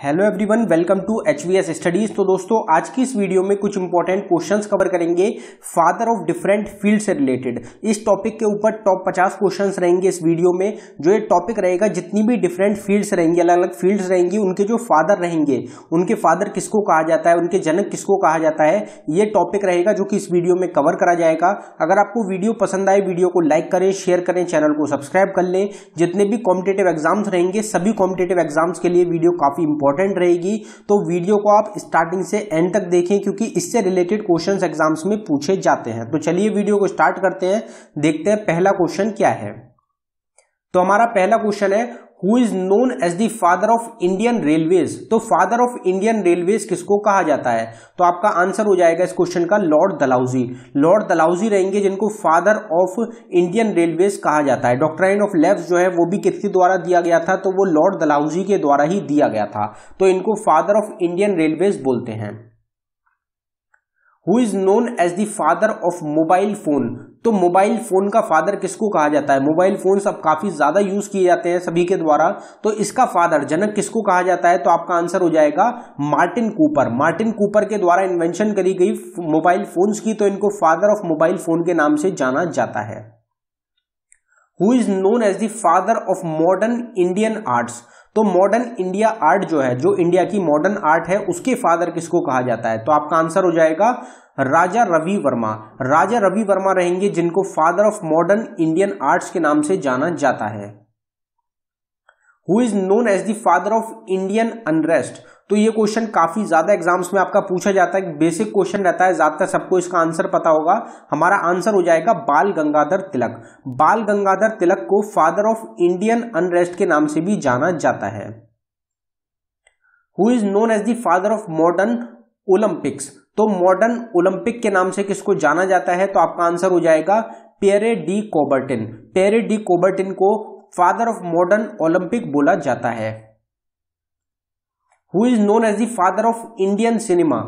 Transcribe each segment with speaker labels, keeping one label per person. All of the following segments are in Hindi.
Speaker 1: hello everyone welcome to H V S studies तो दोस्तों आज की इस वीडियो में कुछ इंपॉर्टेंट क्वेश्चंस कवर करेंगे फादर ऑफ डिफरेंट फील्ड से रिलेटेड इस टॉपिक के ऊपर टॉप 50 क्वेश्चंस रहेंगे इस वीडियो में जो ये टॉपिक रहेगा जितनी भी डिफरेंट फील्ड्स रहेंगे अलग अलग फील्ड्स रहेंगी उनके जो फादर रहेंगे उनके फादर किसको कहा जाता है उनके जनक किसको कहा जाता है ये टॉपिक रहेगा जो कि इस वीडियो में कवर करा जाएगा अगर आपको वीडियो पसंद आए वीडियो को लाइक करें शेयर करें चैनल को सब्सक्राइब कर लें जितने भी कॉम्पिटेटिव एग्जाम्स रहेंगे सभी कॉम्पिटेटिव एग्जाम्स के लिए वीडियो काफ़ी इंपॉर्टेंट रहेगी तो वीडियो को आप स्टार्टिंग से एंड तक देखें क्योंकि इससे रिलेटेड क्वेश्चन एग्जाम्स में पूछे जाते हैं तो चलिए वीडियो को स्टार्ट करते हैं देखते हैं पहला क्वेश्चन क्या है तो हमारा पहला क्वेश्चन है who is known as the father of Indian railways तो फादर ऑफ इंडियन रेलवेज किसको कहा जाता है तो आपका आंसर हो जाएगा इस क्वेश्चन का लॉर्ड दलाउजी लॉर्ड दलाउजी रहेंगे जिनको फादर ऑफ इंडियन रेलवेज कहा जाता है डॉक्ट्राइन ऑफ लेफ्ट जो है वो भी किसके द्वारा दिया गया था तो वो लॉर्ड दलाउजी के द्वारा ही दिया गया था तो इनको फादर ऑफ इंडियन रेलवेज बोलते हैं who is known as the father of mobile phone तो मोबाइल फोन का फादर किसको कहा जाता है मोबाइल फोन सब काफी ज्यादा यूज किए जाते हैं सभी के द्वारा तो इसका फादर जनक किसको कहा जाता है तो आपका आंसर हो जाएगा मार्टिन कूपर मार्टिन कूपर के द्वारा इन्वेंशन करी गई मोबाइल फोन्स की तो इनको फादर ऑफ मोबाइल फोन के नाम से जाना जाता है who is known as the father of modern Indian arts तो मॉडर्न इंडिया आर्ट जो है जो इंडिया की मॉडर्न आर्ट है उसके फादर किसको कहा जाता है तो आपका आंसर हो जाएगा राजा रवि वर्मा राजा रवि वर्मा रहेंगे जिनको father of modern Indian arts के नाम से जाना जाता है who is known as the father of Indian unrest तो ये क्वेश्चन काफी ज्यादा एग्जाम्स में आपका पूछा जाता है बेसिक क्वेश्चन रहता है ज्यादातर सबको इसका आंसर पता होगा हमारा आंसर हो जाएगा बाल गंगाधर तिलक बाल गंगाधर तिलक को फादर ऑफ इंडियन अनरेस्ट के नाम से भी जाना जाता है who is known as the father of modern Olympics तो मॉडर्न ओलंपिक के नाम से किसको जाना जाता है तो आपका आंसर हो जाएगा Pierre de Coubertin Pierre de Coubertin को फादर ऑफ मॉडर्न ओलंपिक बोला जाता है who is known as the father of Indian cinema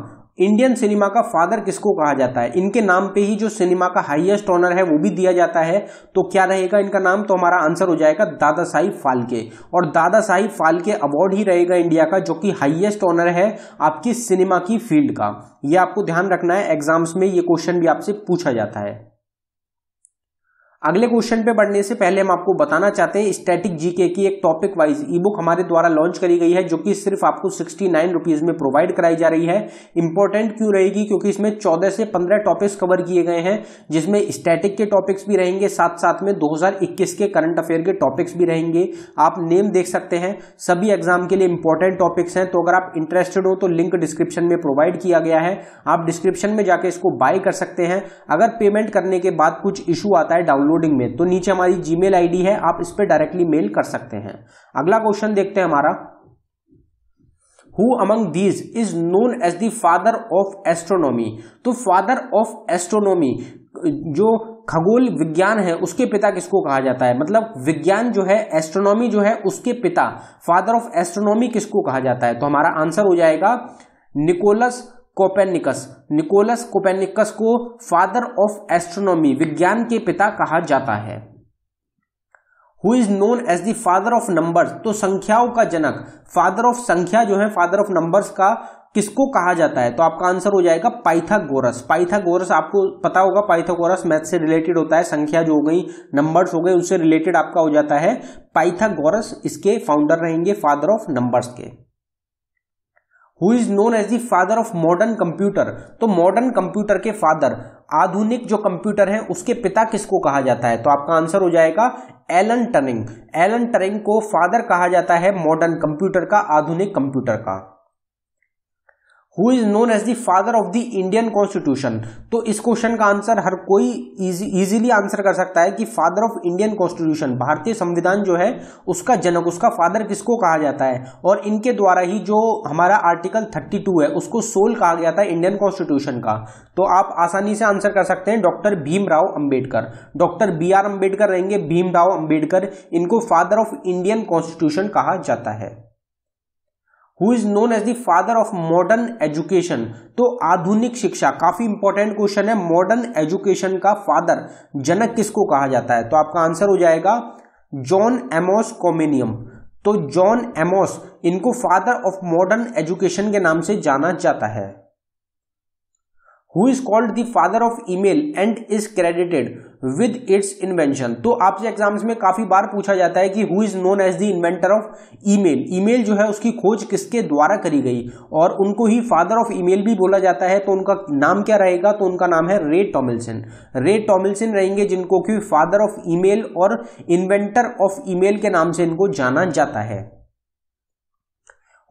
Speaker 1: Indian cinema का फादर किसको कहा जाता है इनके नाम पे ही जो सिनेमा का हाईएस्ट ऑनर है वो भी दिया जाता है तो क्या रहेगा इनका नाम तो हमारा आंसर हो जाएगा दादा साहिब फालके और दादा साहिब फालके अवार्ड ही रहेगा इंडिया का जो कि हाईएस्ट ऑनर है आपकी सिनेमा की फील्ड का ये आपको ध्यान रखना है एग्जाम्स में ये क्वेश्चन भी आपसे पूछा जाता है अगले क्वेश्चन पे बढ़ने से पहले हम आपको बताना चाहते हैं स्टैटिक जीके की एक टॉपिक वाइज ई बुक हमारे द्वारा लॉन्च करी गई है जो कि सिर्फ आपको सिक्सटी नाइन रुपीज में प्रोवाइड कराई जा रही है इंपॉर्टेंट क्यों रहेगी क्योंकि इसमें चौदह से पंद्रह टॉपिक्स कवर किए गए हैं जिसमें स्टैटिक के टॉपिक्स भी रहेंगे साथ साथ में दो के करंट अफेयर के टॉपिक्स भी रहेंगे आप नेम देख सकते हैं सभी एग्जाम के लिए इंपॉर्टेंट टॉपिक्स हैं तो अगर आप इंटरेस्टेड हो तो लिंक डिस्क्रिप्शन में प्रोवाइड किया गया है आप डिस्क्रिप्शन में जाके इसको बाय कर सकते हैं अगर पेमेंट करने के बाद कुछ इशू आता है डाउनलोड डाउनलोडिंग में तो नीचे हमारी जीमेल आईडी है आप इस पर डायरेक्टली मेल कर सकते हैं अगला क्वेश्चन देखते हैं हमारा who among these is known as the of astronomy तो फादर ऑफ एस्ट्रोनॉमी जो खगोल विज्ञान है उसके पिता किसको कहा जाता है मतलब विज्ञान जो है एस्ट्रोनॉमी जो है उसके पिता फादर ऑफ एस्ट्रोनॉमी किसको कहा जाता है तो हमारा आंसर हो जाएगा निकोलस कोपेनिकस निकोलस कोपेनिकस को फादर ऑफ एस्ट्रोनॉमी विज्ञान के पिता कहा जाता है who is known as the father of numbers तो संख्याओं का जनक फादर ऑफ संख्या जो है फादर ऑफ नंबर्स का किसको कहा जाता है तो आपका आंसर हो जाएगा पाइथागोरस पाइथागोरस आपको पता होगा पाइथागोरस मैथ से रिलेटेड होता है संख्या जो हो गई नंबर्स हो गए उनसे रिलेटेड आपका हो जाता है पाइथागोरस इसके फाउंडर रहेंगे फादर ऑफ नंबर्स के who is known as the father of modern computer तो मॉडर्न कंप्यूटर के फादर आधुनिक जो कंप्यूटर है उसके पिता किसको कहा जाता है तो आपका आंसर हो जाएगा एलन टनिंग एलन टनिंग को फादर कहा जाता है मॉडर्न कंप्यूटर का आधुनिक कंप्यूटर का who is known as the father of the Indian constitution तो इस क्वेश्चन का आंसर हर कोई इजीली आंसर कर सकता है कि फादर ऑफ इंडियन कॉन्स्टिट्यूशन भारतीय संविधान जो है उसका जनक उसका फादर किसको कहा जाता है और इनके द्वारा ही जो हमारा आर्टिकल 32 है उसको सोल कहा गया था इंडियन कॉन्स्टिट्यूशन का तो आप आसानी से आंसर कर सकते हैं doctor Bhimrao Ambedkar doctor B R Ambedkar रहेंगे भीमराव अंबेडकर इनको फादर ऑफ इंडियन कॉन्स्टिट्यूशन कहा जाता है who is known as the father of modern education तो आधुनिक शिक्षा काफी इंपॉर्टेंट क्वेश्चन है मॉडर्न एजुकेशन का फादर जनक किसको कहा जाता है तो आपका आंसर हो जाएगा जॉन एमोस कॉमेनियम तो जॉन एमोस इनको फादर ऑफ मॉडर्न एजुकेशन के नाम से जाना जाता है who is called the father of email and is credited with its invention तो आपसे एग्जाम्स में काफी बार पूछा जाता है कि who is known as the inventor of email email जो है उसकी खोज किसके द्वारा करी गई और उनको ही फादर ऑफ ईमेल भी बोला जाता है तो उनका नाम क्या रहेगा तो उनका नाम है रे टॉमिल्सन रे टॉमिल्सन रहेंगे जिनको कि फादर ऑफ ईमेल और इन्वेंटर ऑफ ईमेल के नाम से इनको जाना जाता है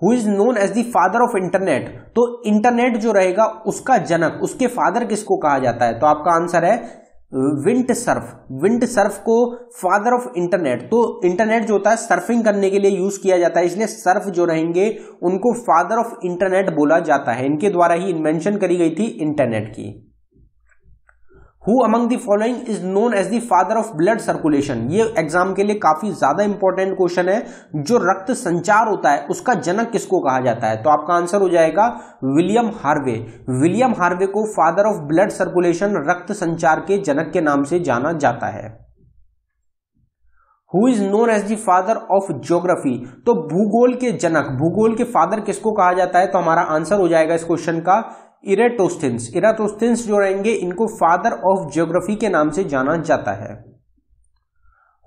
Speaker 1: who is known as the father of internet तो इंटरनेट जो रहेगा उसका जनक उसके फादर किसको कहा जाता है तो आपका आंसर है विंट सर्फ विंट सर्फ को फादर ऑफ इंटरनेट तो इंटरनेट जो होता है सर्फिंग करने के लिए यूज किया जाता है इसलिए सर्फ जो रहेंगे उनको फादर ऑफ इंटरनेट बोला जाता है इनके द्वारा ही इन्वेंशन करी गई थी इंटरनेट की who among the following is known as the father of blood circulation ये एग्जाम के लिए काफी ज्यादा इंपॉर्टेंट क्वेश्चन है जो रक्त संचार होता है उसका जनक किसको कहा जाता है तो आपका आंसर हो जाएगा विलियम हार्वे विलियम हार्वे को फादर ऑफ ब्लड सर्कुलेशन रक्त संचार के जनक के नाम से जाना जाता है who is known as the father of geography तो भूगोल के जनक भूगोल के फादर किसको कहा जाता है तो हमारा आंसर हो जाएगा इस क्वेश्चन का इराटोस्थेंस इराटोस्थेंस जो रहेंगे इनको फादर ऑफ जियोग्राफी के नाम से जाना जाता है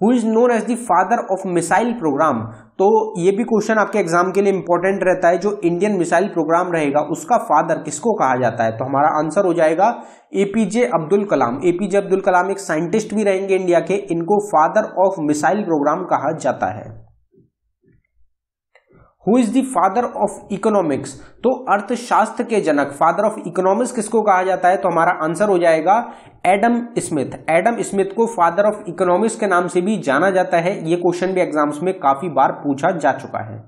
Speaker 1: who is known as the father of missile program तो ये भी क्वेश्चन आपके एग्जाम के लिए इंपॉर्टेंट रहता है जो इंडियन मिसाइल प्रोग्राम रहेगा उसका फादर किसको कहा जाता है तो हमारा आंसर हो जाएगा एपीजे अब्दुल कलाम एपीजे अब्दुल कलाम एक साइंटिस्ट भी रहेंगे इंडिया के इनको फादर ऑफ मिसाइल प्रोग्राम कहा जाता है who is the father of economics तो अर्थशास्त्र के जनक फादर ऑफ इकोनॉमिक्स किसको कहा जाता है तो हमारा आंसर हो जाएगा एडम स्मिथ एडम स्मिथ को फादर ऑफ इकोनॉमिक्स के नाम से भी जाना जाता है ये क्वेश्चन भी एग्जाम्स में काफी बार पूछा जा चुका है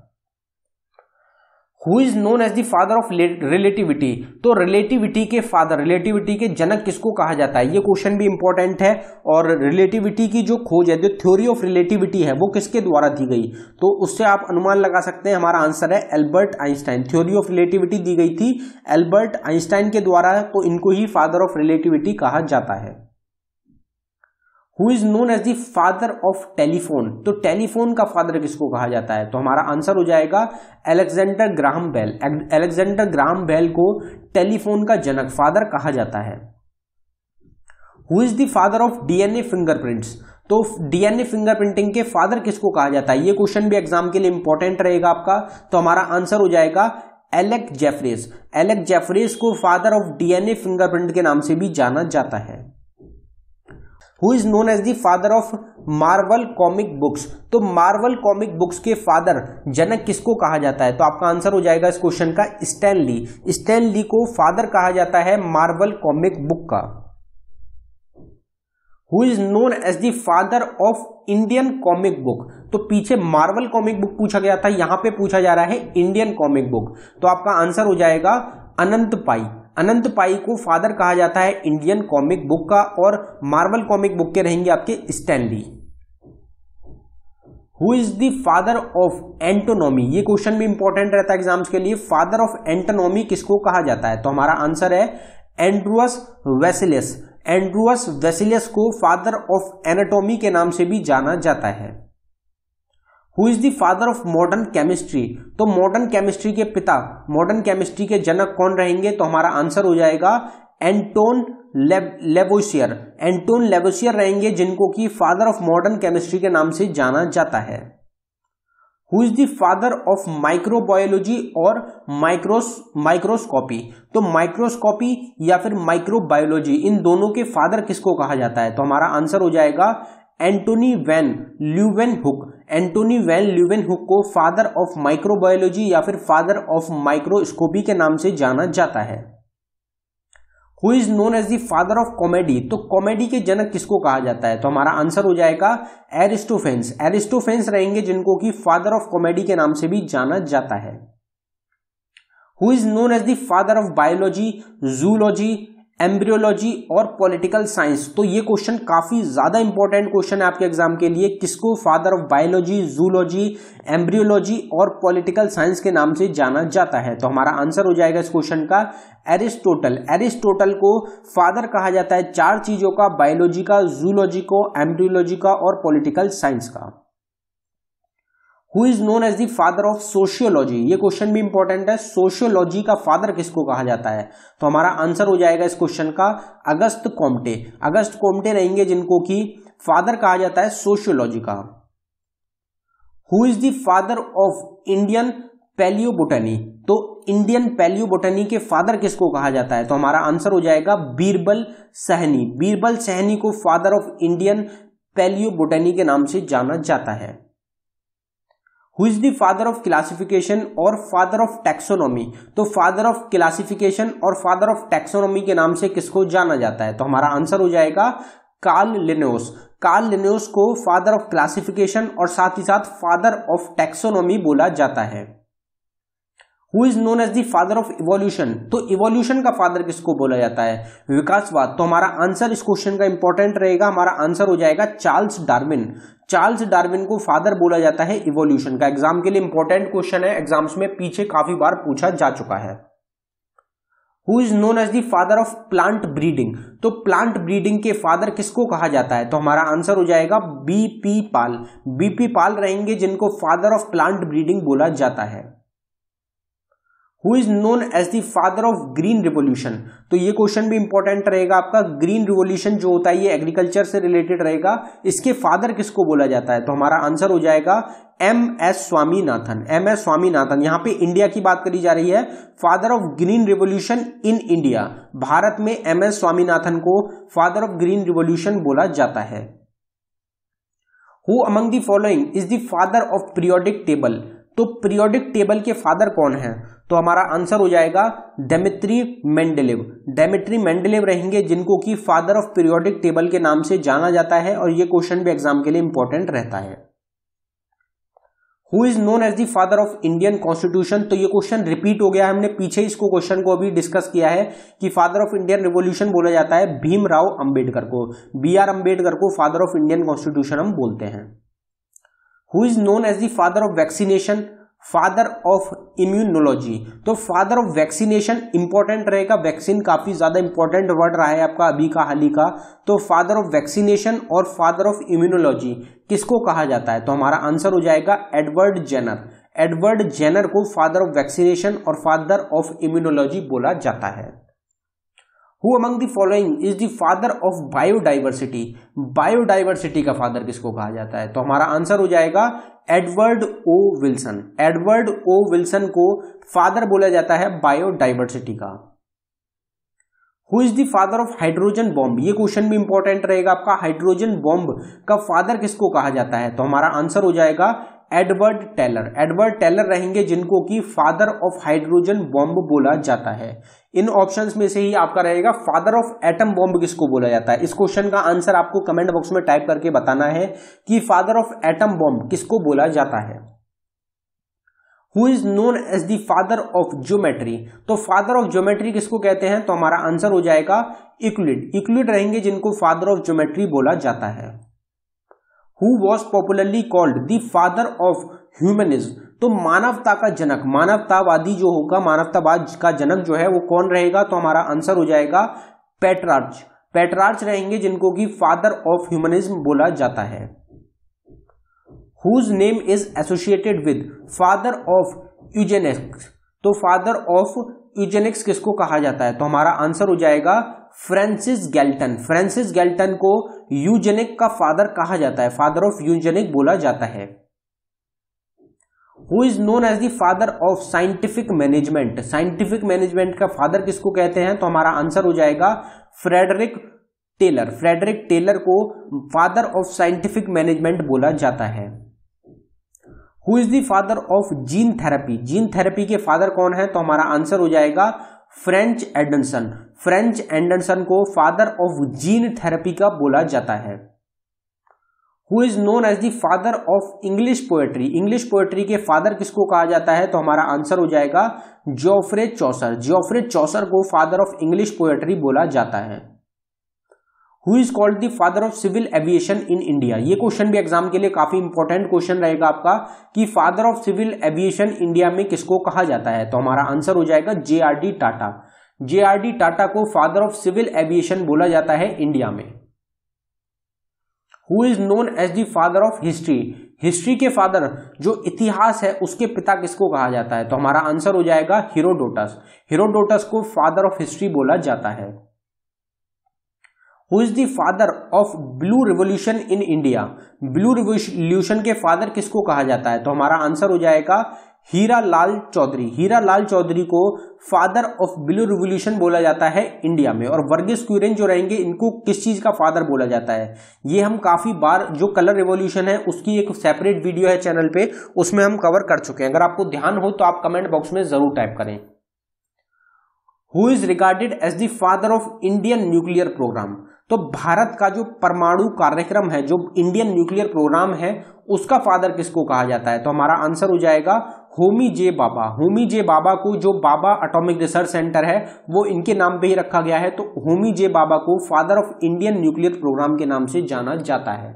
Speaker 1: who is known as the father of relativity तो रिलेटिविटी के फादर रिलेटिविटी के जनक किसको कहा जाता है ये क्वेश्चन भी इंपॉर्टेंट है और रिलेटिविटी की जो खोज है जो थ्योरी ऑफ रिलेटिविटी है वो किसके द्वारा दी गई तो उससे आप अनुमान लगा सकते हैं हमारा आंसर है Albert Einstein theory of relativity दी गई थी एल्बर्ट आइंस्टाइन के द्वारा तो इनको ही फादर ऑफ रिलेटिविटी कहा जाता है who is known as the father of telephone तो टेलीफोन का फादर किसको कहा जाता है तो हमारा आंसर हो जाएगा Alexander Graham Bell Alexander Graham Bell को टेलीफोन का जनक फादर कहा जाता है who is the father of DNA fingerprints तो डीएनए फिंगरप्रिंटिंग के फादर किसको कहा जाता है ये क्वेश्चन भी एग्जाम के लिए इंपॉर्टेंट रहेगा आपका तो हमारा आंसर हो जाएगा एलेक जेफरेस एलेक जेफरेस को फादर ऑफ डीएनए फिंगरप्रिंट के नाम से भी जाना जाता है who is known as the father of Marvel comic books तो मार्वल कॉमिक बुक्स के फादर जनक किसको कहा जाता है तो आपका आंसर हो जाएगा इस क्वेश्चन का स्टैनली स्टैनली को फादर कहा जाता है मार्वल कॉमिक बुक का who is known as the father of Indian comic book तो पीछे मार्वल कॉमिक बुक पूछा गया था यहां पे पूछा जा रहा है इंडियन कॉमिक बुक तो आपका आंसर हो जाएगा अनंत पाई अनंत पाई को फादर कहा जाता है इंडियन कॉमिक बुक का और मार्वल कॉमिक बुक के रहेंगे आपके Stanley who is the father of anatomy ये क्वेश्चन भी इंपॉर्टेंट रहता है एग्जाम्स के लिए फादर ऑफ एंटोनॉमी किसको कहा जाता है तो हमारा आंसर है एंड्रुअस वेसिलियस एंड्रुअस वेसिलियस को फादर ऑफ एनाटोमी के नाम से भी जाना जाता है who is the father of modern chemistry तो मॉडर्न केमिस्ट्री के पिता मॉडर्न केमिस्ट्री के जनक कौन रहेंगे तो हमारा आंसर हो जाएगा एंटोन लेबोशियर एंटोन लेबोशियर रहेंगे जिनको कि फादर ऑफ मॉडर्न केमिस्ट्री के नाम से जाना जाता है who is the father of microbiology और माइक्रोस माइक्रोस्कोपी तो माइक्रोस्कोपी या फिर माइक्रोबायोलॉजी इन दोनों के फादर किसको कहा जाता है तो हमारा आंसर हो जाएगा Antonie van Leeuwenhoek Antonie van Leeuwenhoek को फादर ऑफ माइक्रोबायोलॉजी या फिर फादर ऑफ माइक्रोस्कोपी के नाम से जाना जाता है who is known as the father of comedy तो कॉमेडी के जनक किसको कहा जाता है तो हमारा आंसर हो जाएगा एरिस्टोफेंस एरिस्टोफेंस रहेंगे जिनको कि फादर ऑफ कॉमेडी के नाम से भी जाना जाता है who is known as the father of biology zoology embryology और पॉलिटिकल साइंस तो ये क्वेश्चन काफ़ी ज़्यादा इंपॉर्टेंट क्वेश्चन है आपके एग्जाम के लिए किसको father of biology zoology embryology और पॉलिटिकल साइंस के नाम से जाना जाता है तो हमारा आंसर हो जाएगा इस क्वेश्चन का एरिस्टोटल एरिस्टोटल को फादर कहा जाता है चार चीज़ों का बायोलॉजी का जूलॉजी को एम्ब्रियोलॉजी का और पॉलिटिकल साइंस का who is known as the father of sociology ये क्वेश्चन भी इंपॉर्टेंट है सोशियोलॉजी का फादर किसको कहा जाता है तो हमारा आंसर हो जाएगा इस क्वेश्चन का अगस्त कोमटे अगस्त कोमटे रहेंगे जिनको कि फादर कहा जाता है सोशियोलॉजी का who is the father of Indian palaeobotany तो इंडियन पैलियोबोटनी के फादर किसको कहा जाता है तो हमारा आंसर हो जाएगा बीरबल सहनी बीरबल सहनी को फादर ऑफ इंडियन पैलियोबोटनी के नाम से जाना जाता है who is the father of classification और फादर ऑफ टैक्सोनॉमी तो फादर ऑफ क्लासिफिकेशन और फादर ऑफ टैक्सोनॉमी के नाम से किसको जाना जाता है तो हमारा आंसर हो जाएगा कार्ल लिनेस कार्ल लिनेस को फादर ऑफ क्लासिफिकेशन और साथ ही साथ फादर ऑफ टैक्सोनॉमी बोला जाता है who is known as father of evolution तो इवोल्यूशन का फादर किसको बोला जाता है विकासवाद तो हमारा आंसर इस क्वेश्चन का इंपॉर्टेंट रहेगा हमारा आंसर हो जाएगा चार्ल्स डार्विन चार्ल्स डार्विन को फादर बोला जाता है इवोल्यूशन का एग्जाम के लिए इंपॉर्टेंट क्वेश्चन है एग्जाम्स में पीछे काफी बार पूछा जा चुका है who is known as the father of plant breeding तो प्लांट ब्रीडिंग के फादर किसको कहा जाता है तो हमारा आंसर हो जाएगा बीपी पाल बीपी पाल रहेंगे जिनको फादर ऑफ प्लांट ब्रीडिंग बोला जाता है who is known as the father of green revolution तो ये क्वेश्चन भी इंपॉर्टेंट रहेगा आपका ग्रीन रिवोल्यूशन जो होता है ये एग्रीकल्चर से रिलेटेड रहेगा इसके फादर किसको बोला जाता है तो हमारा आंसर हो जाएगा M S Swaminathan M S Swaminathan यहां पे इंडिया की बात करी जा रही है father of green revolution in India Bharat में एम एस स्वामीनाथन को फादर ऑफ ग्रीन रिवोल्यूशन बोला जाता है who among the following is the father of periodic table तो पीरियोडिक टेबल के फादर कौन है तो हमारा आंसर हो जाएगा डेमित्री मेंडलेव डेमित्री मेंडलेव रहेंगे जिनको कि फादर ऑफ पीरियोडिक टेबल के नाम से जाना जाता है और ये क्वेश्चन भी एग्जाम के लिए इंपॉर्टेंट रहता है who is known as the father of Indian constitution तो ये क्वेश्चन रिपीट हो गया है हमने पीछे इसको क्वेश्चन को अभी डिस्कस किया है कि फादर ऑफ इंडियन रिवोल्यूशन बोला जाता है भीमराव अंबेडकर को बी आर अंबेडकर को फादर ऑफ इंडियन कॉन्स्टिट्यूशन हम बोलते हैं who is known as the father of vaccination father of immunology तो फादर ऑफ वैक्सीनेशन इंपॉर्टेंट रहेगा वैक्सीन काफी ज्यादा इंपॉर्टेंट वर्ड रहा है आपका अभी का हाल ही का तो फादर ऑफ वैक्सीनेशन और फादर ऑफ इम्यूनोलॉजी किसको कहा जाता है तो हमारा आंसर हो जाएगा एडवर्ड जेनर एडवर्ड जेनर को फादर ऑफ वैक्सीनेशन और फादर ऑफ इम्यूनोलॉजी बोला जाता है who among the following is the father of biodiversity biodiversity का फादर किसको कहा जाता है तो हमारा आंसर हो जाएगा Edward O Wilson Edward O Wilson को फादर बोला जाता है बायोडाइवर्सिटी का who is the father of hydrogen bomb ये क्वेश्चन भी इंपॉर्टेंट रहेगा आपका हाइड्रोजन बॉम्ब का फादर किसको कहा जाता है तो हमारा आंसर हो जाएगा एडवर्ड टेलर एडवर्ड टेलर रहेंगे जिनको कि फादर ऑफ हाइड्रोजन बॉम्ब बोला जाता है इन ऑप्शंस में से ही आपका रहेगा फादर ऑफ एटम बॉम्ब किसको बोला जाता है इस क्वेश्चन का आंसर आपको कमेंट बॉक्स में टाइप करके बताना है कि फादर ऑफ एटम बॉम्ब किसको बोला जाता है who is known as the father of geometry तो फादर ऑफ ज्योमेट्री किसको कहते हैं तो हमारा आंसर हो जाएगा इक्लिड इक्लिड रहेंगे जिनको फादर ऑफ ज्योमेट्री बोला जाता है who was popularly called the father of humanism तो मानवता का जनक मानवतावादी जो होगा मानवतावाद का जनक जो है वो कौन रहेगा तो हमारा आंसर हो जाएगा पेट्रार्च पेट्रार्च रहेंगे जिनको कि फादर ऑफ ह्यूमनिज्म बोला जाता है whose name is associated with father of eugenics तो फादर ऑफ यूजेनिक्स किसको कहा जाता है तो हमारा आंसर हो जाएगा फ्रांसिस गैल्टन फ्रांसिस गैल्टन को यूजेनिक का फादर कहा जाता है फादर ऑफ यूजेनिक बोला जाता है who is known as the father of scientific management scientific management का फादर किसको कहते हैं तो हमारा आंसर हो जाएगा फ्रेडरिक टेलर फ्रेडरिक टेलर को फादर ऑफ साइंटिफिक मैनेजमेंट बोला जाता है who is the father of gene therapy gene therapy के फादर कौन है तो हमारा आंसर हो जाएगा फ्रेंच एडनसन फ्रेंच एंडरसन को फादर ऑफ जीन थेरेपी का बोला जाता है who is known as the father of English poetry English poetry के फादर किसको कहा जाता है तो हमारा आंसर हो जाएगा जोफ्रे चौसर जोफ्रे चौसर को फादर ऑफ इंग्लिश पोएट्री बोला जाता है who is called the father of civil aviation in India ये क्वेश्चन भी एग्जाम के लिए काफी इंपॉर्टेंट क्वेश्चन रहेगा आपका कि father of civil aviation India में किसको कहा जाता है तो हमारा आंसर हो जाएगा J R D Tata JRD Tata को फादर ऑफ सिविल एविएशन बोला जाता है इंडिया में who is known as the father of history history के फादर जो इतिहास है उसके पिता किसको कहा जाता है तो हमारा आंसर हो जाएगा हीरोडोटस हीरोडोटस को फादर ऑफ हिस्ट्री बोला जाता है who is the father of blue revolution in India blue revolution के फादर किसको कहा जाता है तो हमारा आंसर हो जाएगा हीरा लाल चौधरी हीरा लाल चौधरी को फादर ऑफ ब्लू रिवोल्यूशन बोला जाता है इंडिया में और वर्गीस क्यूरेन जो रहेंगे इनको किस चीज का फादर बोला जाता है ये हम काफी बार जो कलर रिवोल्यूशन है उसकी एक सेपरेट वीडियो है चैनल पे उसमें हम कवर कर चुके हैं अगर आपको ध्यान हो तो आप कमेंट बॉक्स में जरूर टाइप करें who is regarded as the father of Indian nuclear programme तो भारत का जो परमाणु कार्यक्रम है जो इंडियन न्यूक्लियर प्रोग्राम है उसका फादर किसको कहा जाता है तो हमारा आंसर हो जाएगा होमी जे बाबा होमी जे बाबा को जो बाबा एटॉमिक रिसर्च सेंटर है वो इनके नाम पे ही रखा गया है तो होमी जे बाबा को father of Indian nuclear programme के नाम से जाना जाता है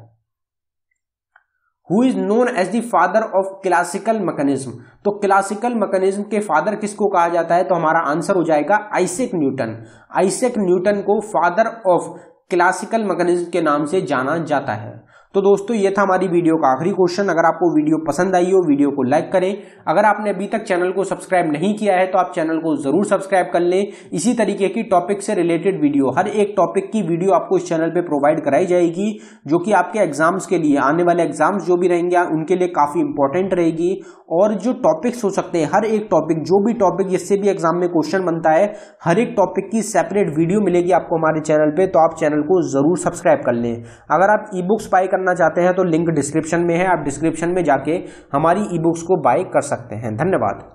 Speaker 1: who is known as the father of classical mechanism तो क्लासिकल मैकेनिज्म के फादर किसको कहा जाता है तो हमारा आंसर हो जाएगा आइसेक न्यूटन आइसेक न्यूटन को फादर ऑफ क्लासिकल मैकेनिज्म के नाम से जाना जाता है तो दोस्तों ये था हमारी वीडियो का आखिरी क्वेश्चन अगर आपको वीडियो पसंद आई हो वीडियो को लाइक करें अगर आपने अभी तक चैनल को सब्सक्राइब नहीं किया है तो आप चैनल को जरूर सब्सक्राइब कर लें इसी तरीके की टॉपिक से रिलेटेड वीडियो हर एक टॉपिक की वीडियो आपको इस चैनल पर प्रोवाइड कराई जाएगी जो कि आपके एग्जाम्स के लिए आने वाले एग्जाम्स जो भी रहेंगे उनके लिए काफ़ी इंपॉर्टेंट रहेगी और जो टॉपिक्स हो सकते हैं हर एक टॉपिक जो भी टॉपिक जिससे भी एग्जाम में क्वेश्चन बनता है हर एक टॉपिक की सेपरेट वीडियो मिलेगी आपको हमारे चैनल पर तो आप चैनल को जरूर सब्सक्राइब कर लें अगर आप ई बुक्स बाई करना करना चाहते हैं तो लिंक डिस्क्रिप्शन में है आप डिस्क्रिप्शन में जाके हमारी ई बुक्स को बाय कर सकते हैं धन्यवाद